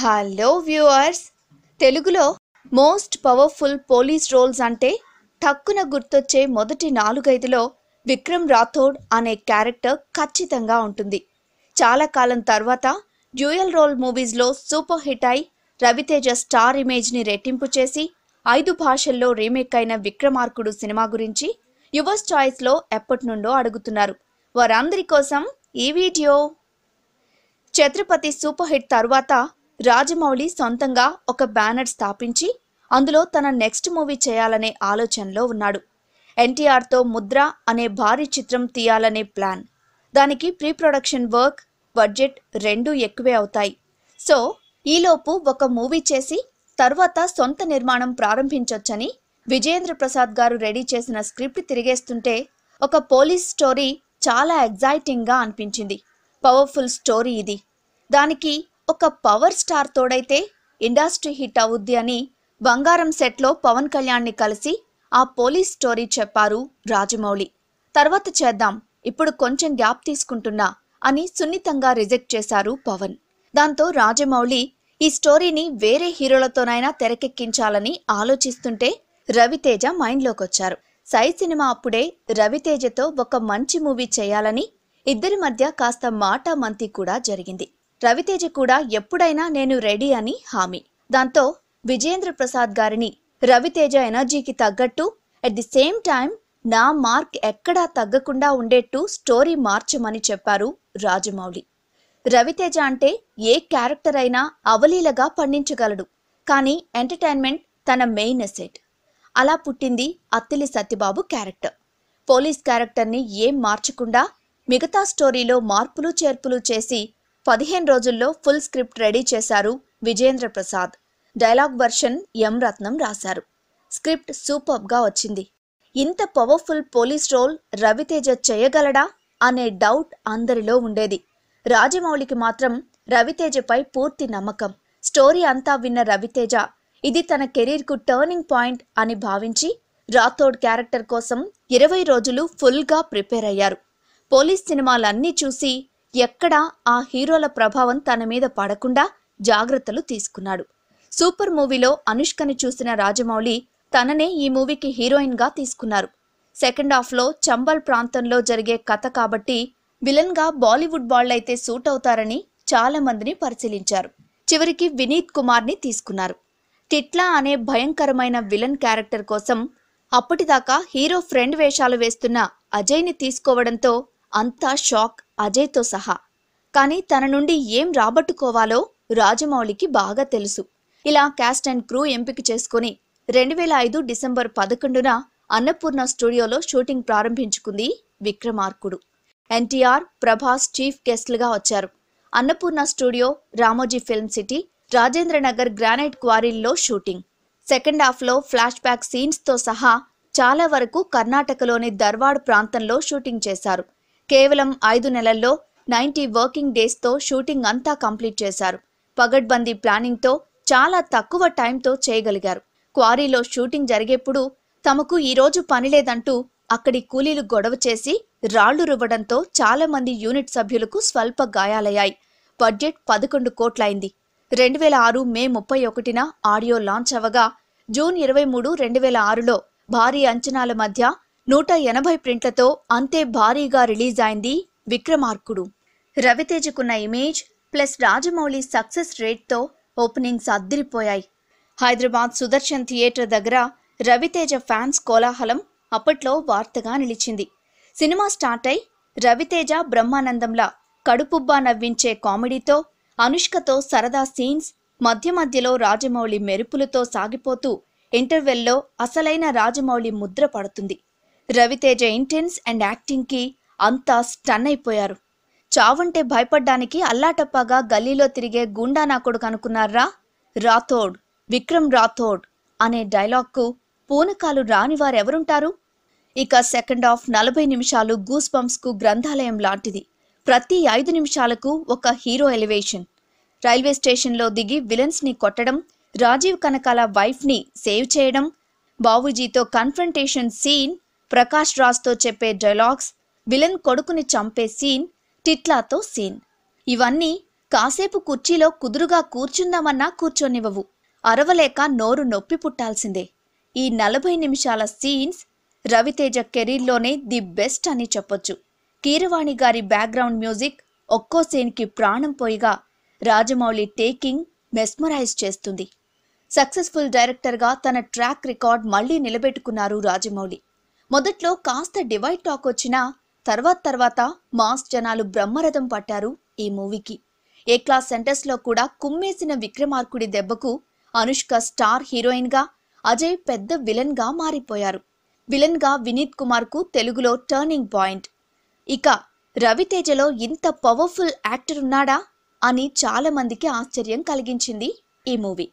hello viewers తెలుగులో most powerful police roles అంటే టక్కున గుర్తొచ్చే మొదటి నాలుగైదులో విక్రమ్ రాథోడ్ అనే క్యారెక్టర్ ఖచ్చితంగా ఉంటుంది చాలా కాలం తర్వాత డ్యూయల్ రోల్ మూవీస్లో సూపర్ హిట్ అయి రవితేజ స్టార్ ఇమేజ్ని రెట్టింపు చేసి ఐదు భాషల్లో రీమేక్ అయిన విక్రమార్కుడు సినిమా గురించి యువర్స్ చాయిస్లో ఎప్పటి నుండో అడుగుతున్నారు వారందరి కోసం ఈ వీడియో ఛత్రపతి సూపర్ హిట్ తర్వాత రాజమౌళి సొంతంగా ఒక బ్యానర్ స్థాపించి అందులో తన నెక్స్ట్ మూవీ చేయాలనే ఆలోచనలో ఉన్నాడు ఎన్టీఆర్తో ముద్ర అనే భారీ చిత్రం తీయాలనే ప్లాన్ దానికి ప్రీ ప్రొడక్షన్ వర్క్ బడ్జెట్ రెండూ ఎక్కువే అవుతాయి సో ఈలోపు ఒక మూవీ చేసి తర్వాత సొంత నిర్మాణం ప్రారంభించొచ్చని విజయేంద్ర ప్రసాద్ గారు రెడీ చేసిన స్క్రిప్ట్ తిరిగేస్తుంటే ఒక పోలీస్ స్టోరీ చాలా ఎగ్జైటింగ్గా అనిపించింది పవర్ఫుల్ స్టోరీ ఇది దానికి ఒక పవర్ స్టార్ తోడైతే ఇండస్ట్రీ హిట్ అవుద్ది అని బంగారం సెట్లో పవన్ కళ్యాణ్ని కలిసి ఆ పోలీస్ స్టోరీ చెప్పారు రాజమౌళి తర్వాత చేద్దాం ఇప్పుడు కొంచెం గ్యాప్ తీసుకుంటున్నా అని సున్నితంగా రిజెక్ట్ చేశారు పవన్ దాంతో రాజమౌళి ఈ స్టోరీని వేరే హీరోలతోనైనా తెరకెక్కించాలని ఆలోచిస్తుంటే రవితేజ మైండ్లోకొచ్చారు సై సినిమా అప్పుడే రవితేజతో ఒక మంచి మూవీ చేయాలని ఇద్దరి మధ్య కాస్త మాటామంతి కూడా జరిగింది రవితేజ కూడా ఎప్పుడైనా నేను రెడీ అని హామీ దాంతో విజేంద్ర ప్రసాద్ గారిని రవితేజ ఎనర్జీకి తగ్గట్టు అట్ ది సేమ్ టైం నా మార్క్ ఎక్కడా తగ్గకుండా ఉండేట్టు స్టోరీ మార్చమని చెప్పారు రాజమౌళి రవితేజ అంటే ఏ క్యారెక్టర్ అయినా అవలీలగా పండించగలడు కానీ ఎంటర్టైన్మెంట్ తన మెయిన్ అసెట్ అలా పుట్టింది అత్తిలి సత్యబాబు క్యారెక్టర్ పోలీస్ క్యారెక్టర్ని ఏం మార్చకుండా మిగతా స్టోరీలో మార్పులు చేర్పులు చేసి పదిహేను రోజుల్లో ఫుల్ స్క్రిప్ట్ రెడీ చేశారు Vijayendra Prasad dialogue version M Ratnam రాశారు స్క్రిప్ట్ సూపర్గా వచ్చింది ఇంత పవర్ఫుల్ పోలీస్ రోల్ రవితేజ చేయగలడా అనే డౌట్ అందరిలో ఉండేది రాజమౌళికి మాత్రం రవితేజపై పూర్తి నమ్మకం స్టోరీ అంతా విన్న రవితేజ ఇది తన కెరీర్కు టర్నింగ్ పాయింట్ అని భావించి రాథోడ్ క్యారెక్టర్ కోసం ఇరవై రోజులు ఫుల్గా ప్రిపేర్ అయ్యారు పోలీస్ సినిమాలన్నీ చూసి ఎక్కడా ఆ హీరోల ప్రభావం తన మీద పడకుండా జాగ్రత్తలు తీసుకున్నాడు సూపర్ మూవీలో అనుష్కని చూసిన రాజమౌళి తననే ఈ మూవీకి హీరోయిన్గా తీసుకున్నారు సెకండ్ హాఫ్లో చంబల్ ప్రాంతంలో జరిగే కథ కాబట్టి విలన్గా బాలీవుడ్ వాళ్ళైతే సూట్ అవుతారని చాలామందిని పరిశీలించారు చివరికి వినీత్ కుమార్ని తీసుకున్నారు టిట్లా అనే భయంకరమైన విలన్ క్యారెక్టర్ కోసం అప్పటిదాకా హీరో ఫ్రెండ్ వేషాలు వేస్తున్న అజయ్ని తీసుకోవడంతో అంతా షాక్ అజయ్తో సహా కానీ తన నుండి ఏం రాబట్టుకోవాలో రాజమౌళికి బాగా తెలుసు ఇలా క్యాస్ట్ అండ్ క్రూ ఎంపిక చేసుకుని రెండు వేల ఐదు డిసెంబర్ పదకొండున అన్నపూర్ణ స్టూడియోలో షూటింగ్ ప్రారంభించుకుంది విక్రమార్కుడు ఎన్టీఆర్ ప్రభాస్ చీఫ్ గెస్ట్లుగా వచ్చారు Annapurna studio Ramoji film city Rajendranagar granite క్వారీల్లో షూటింగ్ సెకండ్ హాఫ్లో ఫ్లాష్ బ్యాక్ సీన్స్తో సహా చాలా వరకు కర్ణాటకలోని దర్వాడ్ ప్రాంతంలో షూటింగ్ చేశారు కేవలం ఐదు నెలల్లో నైంటీ వర్కింగ్ డేస్తో షూటింగ్ అంతా కంప్లీట్ చేశారు పగడ్బందీ ప్లానింగ్తో చాలా తక్కువ టైంతో చేయగలిగారు క్వారీలో షూటింగ్ జరిగేప్పుడు తమకు ఈరోజు పని లేదంటూ అక్కడి కూలీలు గొడవ చేసి రాళ్లు రువ్వడంతో చాలామంది యూనిట్ సభ్యులకు స్వల్ప గాయాలయ్యాయి బడ్జెట్ పదకొండు కోట్లైంది రెండు వేల ఆరు మే ముప్పై ఒకటిన ఆడియో లాంచ్ అవగా జూన్ ఇరవై మూడు రెండు వేల ఆరులో భారీ అంచనాల మధ్య నూట ఎనభై ప్రింట్లతో అంతే భారీగా రిలీజ్ అయింది విక్రమార్కుడు రవితేజకున్న ఇమేజ్ ప్లస్ రాజమౌళి సక్సెస్ రేట్తో ఓపెనింగ్స్ అద్దిరిపోయాయి హైదరాబాద్ సుదర్శన్ థియేటర్ దగ్గర రవితేజ ఫ్యాన్స్ కోలాహలం అప్పట్లో వార్తగా నిలిచింది సినిమా స్టార్ట్ అయి రవితేజ బ్రహ్మానందంలా కడుపుబ్బా నవ్వించే కామెడీతో అనుష్కతో సరదా సీన్స్ మధ్య మధ్యలో రాజమౌళి మెరుపులతో సాగిపోతూ ఇంటర్వెల్లో అసలైన రాజమౌళి ముద్ర పడుతుంది రవితేజ ఇంటెన్స్ అండ్ యాక్టింగ్కి అంతా స్టన్ అయిపోయారు చావంటే భయపడ్డానికి అల్లాటప్పగా గల్లీలో తిరిగే గుండా నా కొడుకు అనుకున్నారా రాథోడ్ విక్రమ్ రాథోడ్ అనే డైలాగ్కు పూనకాలు రాని వారెవరుంటారు ఇక సెకండ్ ఆఫ్ నలభై నిమిషాలు గూస్ బంప్స్కు గ్రంథాలయం లాంటిది ప్రతి ఐదు నిమిషాలకు ఒక హీరో ఎలివేషన్ రైల్వే స్టేషన్లో దిగి విలన్స్ని కొట్టడం రాజీవ్ కనకాల వైఫ్ని సేవ్ చేయడం బావూజీతో కన్ఫ్రంటేషన్ సీన్ ప్రకాష్ రాజ్తో చెప్పే డైలాగ్స్ విలన్ కొడుకుని చంపే సీన్ టిట్లాతో సీన్ ఇవన్నీ కాసేపు కుర్చీలో కుదురుగా కూర్చుందామన్నా కూర్చొనివ్వవు అరవలేక నోరు నొప్పి పుట్టాల్సిందే ఈ నలభై నిమిషాల సీన్స్ రవితేజ కెరీర్లోనే ది బెస్ట్ అని చెప్పొచ్చు కీరవాణి గారి బ్యాక్గ్రౌండ్ మ్యూజిక్ ఒక్కో సీన్కి ప్రాణం పోయిగా రాజమౌళి టేకింగ్ మెస్మరైజ్ చేస్తుంది సక్సెస్ఫుల్ డైరెక్టర్గా తన ట్రాక్ రికార్డ్ మళ్లీ నిలబెట్టుకున్నారు రాజమౌళి మొదట్లో కాస్త డివైడ్ టాక్ వచ్చినా తర్వాత తర్వాత మాస్ జనాలు బ్రహ్మరథం పట్టారు ఈ మూవీకి ఏ క్లాస్ సెంటర్స్లో కూడా కుమ్మేసిన విక్రమార్కుడి దెబ్బకు అనుష్క స్టార్ హీరోయిన్గా అజయ్ పెద్ద విలన్గా మారిపోయారు విలన్గా వినీత్ కుమార్కు తెలుగులో టర్నింగ్ పాయింట్ ఇక రవితేజలో ఇంత పవర్ఫుల్ యాక్టర్ ఉన్నాడా అని చాలామందికి ఆశ్చర్యం కలిగించింది ఈ మూవీ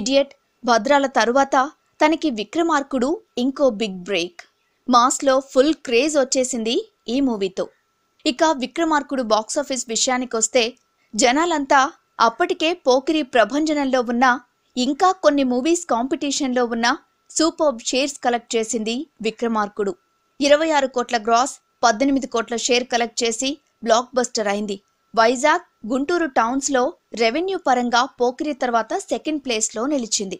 ఇడియట్ భద్రాల తరువాత తనకి విక్రమార్కుడు ఇంకో బిగ్ బ్రేక్ మాస్లో ఫుల్ క్రేజ్ వచ్చేసింది ఈ మూవీతో ఇక విక్రమార్కుడు బాక్సాఫీస్ విషయానికొస్తే జనాలంతా అప్పటికే పోకిరి ప్రభంజనంలో ఉన్న ఇంకా కొన్ని మూవీస్ కాంపిటీషన్లో ఉన్న సూపర్ షేర్స్ కలెక్ట్ చేసింది విక్రమార్కుడు ఇరవై ఆరు కోట్ల గ్రాస్ పద్దెనిమిది కోట్ల షేర్ కలెక్ట్ చేసి బ్లాక్ బస్టర్ అయింది వైజాగ్ గుంటూరు టౌన్స్లో రెవెన్యూ పరంగా పోకిరి తర్వాత సెకండ్ ప్లేస్లో నిలిచింది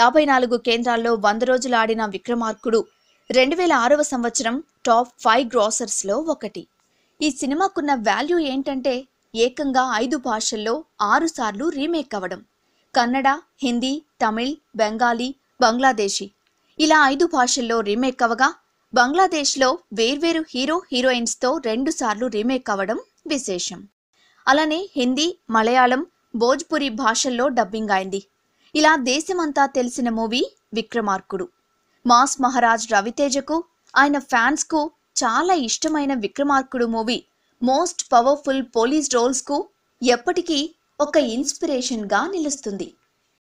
యాభై నాలుగు కేంద్రాల్లో వంద రోజులు ఆడిన విక్రమార్కుడు రెండు వేల ఆరవ సంవత్సరం టాప్ ఫైవ్ గ్రాసర్స్లో ఒకటి ఈ సినిమాకున్న వాల్యూ ఏంటంటే ఏకంగా ఐదు భాషల్లో ఆరుసార్లు రీమేక్ అవ్వడం కన్నడ హిందీ తమిళ్ బెంగాలీ బంగ్లాదేశీ ఇలా ఐదు భాషల్లో రీమేక్ అవ్వగా బంగ్లాదేశ్లో వేర్వేరు హీరో హీరోయిన్స్తో రెండుసార్లు రీమేక్ అవ్వడం విశేషం అలానే హిందీ మలయాళం భోజ్పురి భాషల్లో డబ్బింగ్ అయింది ఇలా దేశమంతా తెలిసిన మూవీ విక్రమార్కుడు మాస్ మహారాజ్ రవితేజకు ఆయన ఫ్యాన్స్కు చాలా ఇష్టమైన Vikramarkudu movie most powerful police రోల్స్కు ఎప్పటికీ ఒక ఇన్స్పిరేషన్గా నిలుస్తుంది